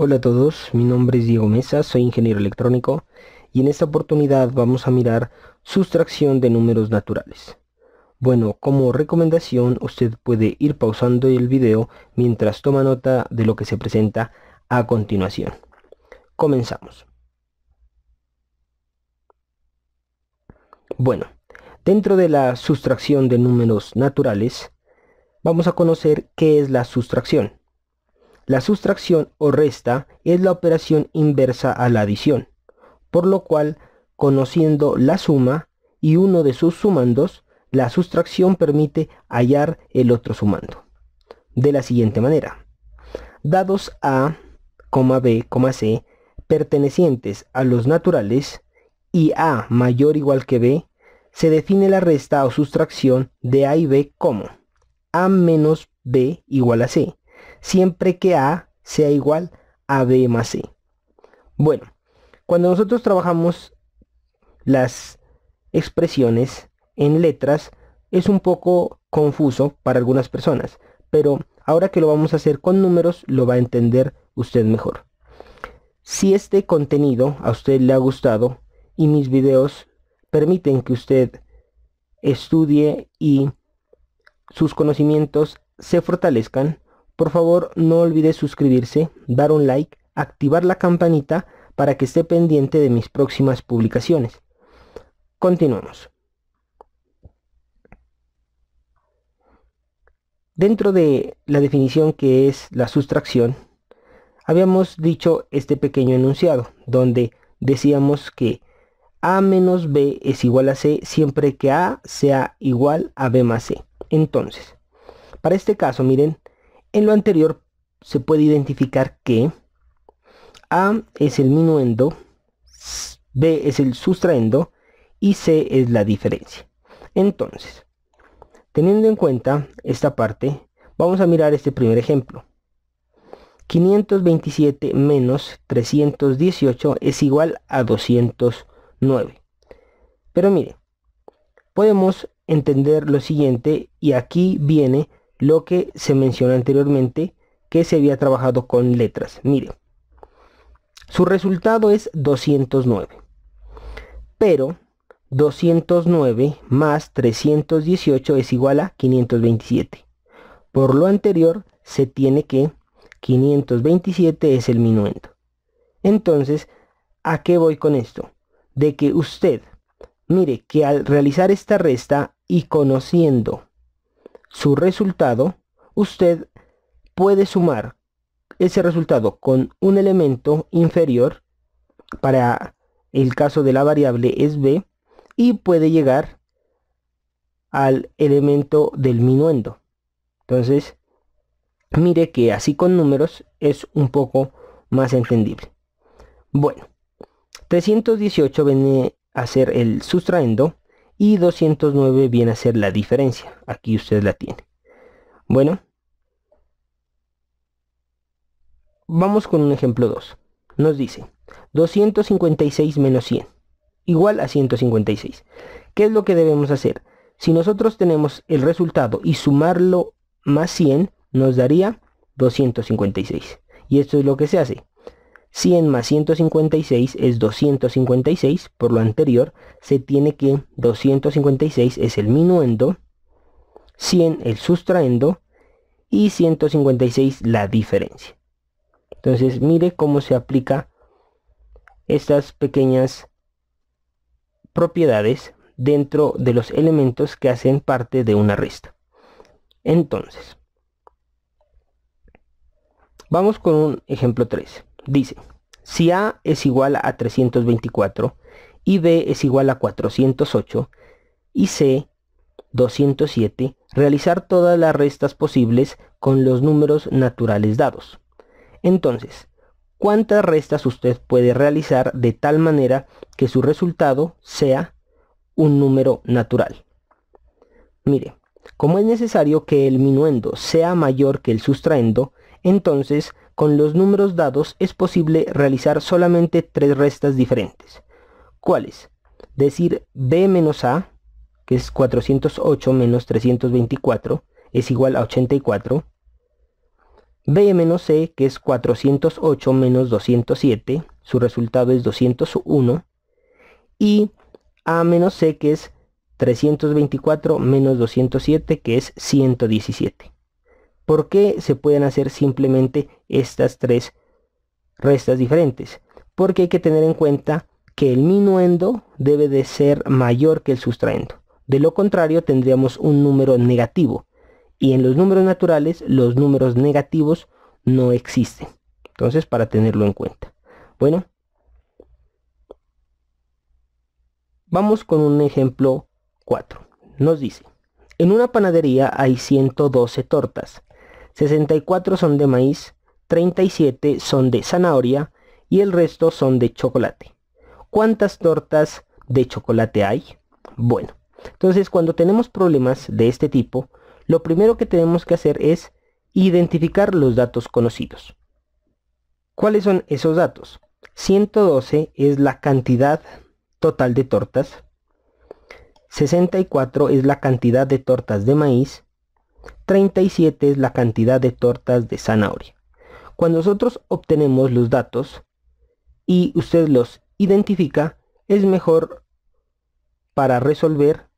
Hola a todos, mi nombre es Diego Mesa, soy ingeniero electrónico y en esta oportunidad vamos a mirar sustracción de números naturales. Bueno, como recomendación usted puede ir pausando el video mientras toma nota de lo que se presenta a continuación. Comenzamos. Bueno, dentro de la sustracción de números naturales, vamos a conocer qué es la sustracción. La sustracción o resta es la operación inversa a la adición, por lo cual, conociendo la suma y uno de sus sumandos, la sustracción permite hallar el otro sumando. De la siguiente manera. Dados A, B, C pertenecientes a los naturales y A mayor o igual que B, se define la resta o sustracción de A y B como A menos B igual a C, siempre que A sea igual a B más C. Bueno, cuando nosotros trabajamos las expresiones en letras, es un poco confuso para algunas personas, pero ahora que lo vamos a hacer con números, lo va a entender usted mejor. Si este contenido a usted le ha gustado y mis videos permiten que usted estudie y sus conocimientos se fortalezcan, por favor, no olvide suscribirse, dar un like, activar la campanita para que esté pendiente de mis próximas publicaciones. Continuamos. Dentro de la definición que es la sustracción, habíamos dicho este pequeño enunciado, donde decíamos que a menos b es igual a c siempre que a sea igual a b más c. Entonces, para este caso, miren, en lo anterior se puede identificar que A es el minuendo, B es el sustraendo y C es la diferencia. Entonces, teniendo en cuenta esta parte, vamos a mirar este primer ejemplo. 527 menos 318 es igual a 209. Pero mire, podemos entender lo siguiente y aquí viene lo que se mencionó anteriormente que se había trabajado con letras. Mire, su resultado es 209. Pero 209 más 318 es igual a 527. Por lo anterior, se tiene que 527 es el minuendo. Entonces, ¿a qué voy con esto? De que usted, mire, que al realizar esta resta y conociendo su resultado, usted puede sumar ese resultado con un elemento inferior para el caso de la variable es b y puede llegar al elemento del minuendo. Entonces, mire que así con números es un poco más entendible. Bueno, 318 viene a ser el sustraendo y 209 viene a ser la diferencia. Aquí usted la tiene. Bueno, vamos con un ejemplo 2. Nos dice 256 menos 100 igual a 156. ¿Qué es lo que debemos hacer? Si nosotros tenemos el resultado y sumarlo más 100, nos daría 256. Y esto es lo que se hace. 100 más 156 es 256, por lo anterior se tiene que 256 es el minuendo, 100 el sustraendo y 156 la diferencia. Entonces mire cómo se aplica estas pequeñas propiedades dentro de los elementos que hacen parte de una resta. Entonces, vamos con un ejemplo 3. Dice, si A es igual a 324 y B es igual a 408 y C 207, realizar todas las restas posibles con los números naturales dados. Entonces, ¿cuántas restas usted puede realizar de tal manera que su resultado sea un número natural? Mire, como es necesario que el minuendo sea mayor que el sustraendo, entonces con los números dados es posible realizar solamente tres restas diferentes. ¿Cuáles? Decir b menos a, que es 408 menos 324, es igual a 84. b menos c, que es 408 menos 207, su resultado es 201. Y a menos c, que es 324 menos 207, que es 117. ¿Por qué se pueden hacer simplemente estas tres restas diferentes? Porque hay que tener en cuenta que el minuendo debe de ser mayor que el sustraendo. De lo contrario tendríamos un número negativo. Y en los números naturales los números negativos no existen. Entonces para tenerlo en cuenta. Bueno, vamos con un ejemplo 4. Nos dice, en una panadería hay 112 tortas 64 son de maíz, 37 son de zanahoria y el resto son de chocolate. ¿Cuántas tortas de chocolate hay? Bueno, entonces cuando tenemos problemas de este tipo, lo primero que tenemos que hacer es identificar los datos conocidos. ¿Cuáles son esos datos? 112 es la cantidad total de tortas, 64 es la cantidad de tortas de maíz, 37 es la cantidad de tortas de zanahoria. Cuando nosotros obtenemos los datos y usted los identifica, es mejor para resolver,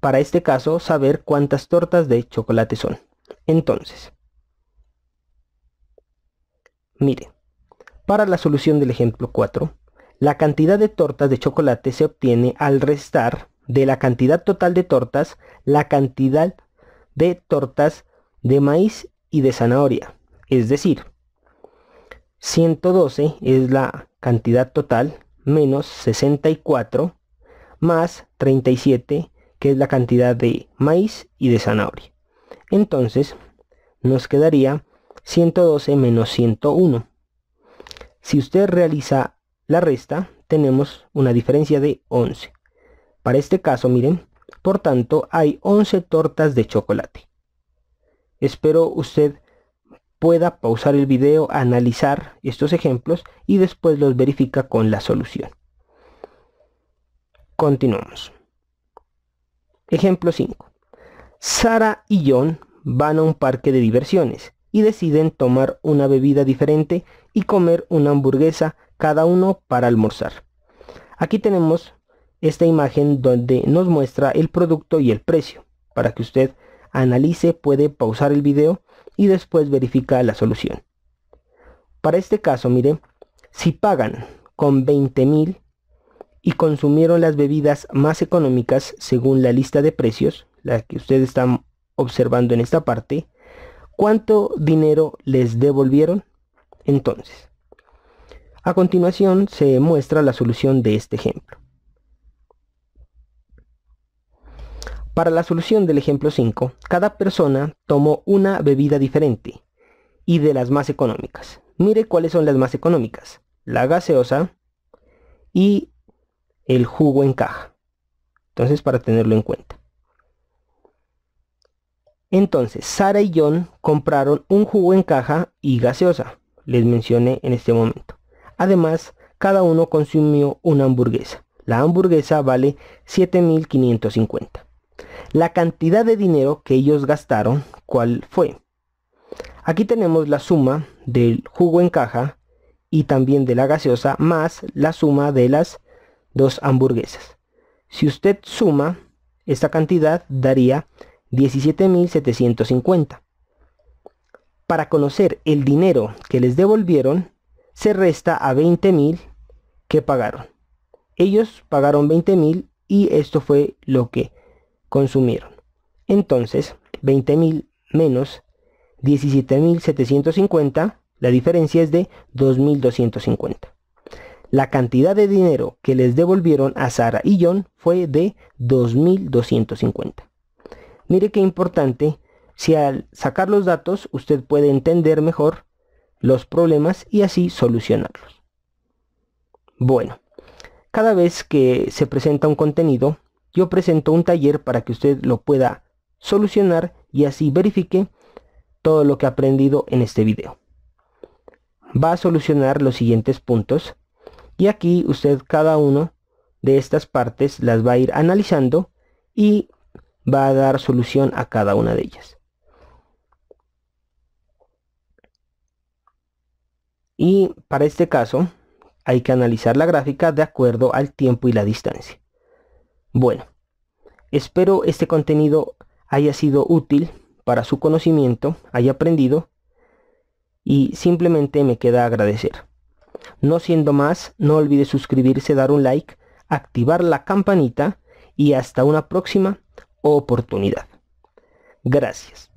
para este caso, saber cuántas tortas de chocolate son. Entonces, mire, para la solución del ejemplo 4, la cantidad de tortas de chocolate se obtiene al restar de la cantidad total de tortas la cantidad de tortas de maíz y de zanahoria. Es decir, 112 es la cantidad total menos 64 más 37 que es la cantidad de maíz y de zanahoria. Entonces nos quedaría 112 menos 101. Si usted realiza la resta, tenemos una diferencia de 11. Para este caso, miren, por tanto, hay 11 tortas de chocolate. Espero usted pueda pausar el video, analizar estos ejemplos y después los verifica con la solución. Continuamos. Ejemplo 5. Sara y John van a un parque de diversiones y deciden tomar una bebida diferente y comer una hamburguesa cada uno para almorzar. Aquí tenemos esta imagen donde nos muestra el producto y el precio. Para que usted analice puede pausar el video y después verifica la solución. Para este caso, mire, si pagan con 20.000 y consumieron las bebidas más económicas según la lista de precios, la que usted está observando en esta parte, ¿cuánto dinero les devolvieron? Entonces, a continuación se muestra la solución de este ejemplo. Para la solución del ejemplo 5, cada persona tomó una bebida diferente y de las más económicas. Mire cuáles son las más económicas. La gaseosa y el jugo en caja. Entonces, para tenerlo en cuenta. Entonces, Sara y John compraron un jugo en caja y gaseosa. Les mencioné en este momento. Además, cada uno consumió una hamburguesa. La hamburguesa vale 7.550. La cantidad de dinero que ellos gastaron, ¿cuál fue? Aquí tenemos la suma del jugo en caja y también de la gaseosa más la suma de las dos hamburguesas. Si usted suma esta cantidad daría 17.750. Para conocer el dinero que les devolvieron se resta a 20.000 que pagaron. Ellos pagaron 20.000 y esto fue lo que consumieron. Entonces, 20.000 menos 17.750, la diferencia es de 2.250. La cantidad de dinero que les devolvieron a Sara y John fue de 2.250. Mire qué importante, si al sacar los datos usted puede entender mejor los problemas y así solucionarlos. Bueno, cada vez que se presenta un contenido, yo presento un taller para que usted lo pueda solucionar y así verifique todo lo que ha aprendido en este video. Va a solucionar los siguientes puntos y aquí usted cada uno de estas partes las va a ir analizando y va a dar solución a cada una de ellas. Y para este caso hay que analizar la gráfica de acuerdo al tiempo y la distancia. Bueno, espero este contenido haya sido útil para su conocimiento, haya aprendido y simplemente me queda agradecer. No siendo más, no olvide suscribirse, dar un like, activar la campanita y hasta una próxima oportunidad. Gracias.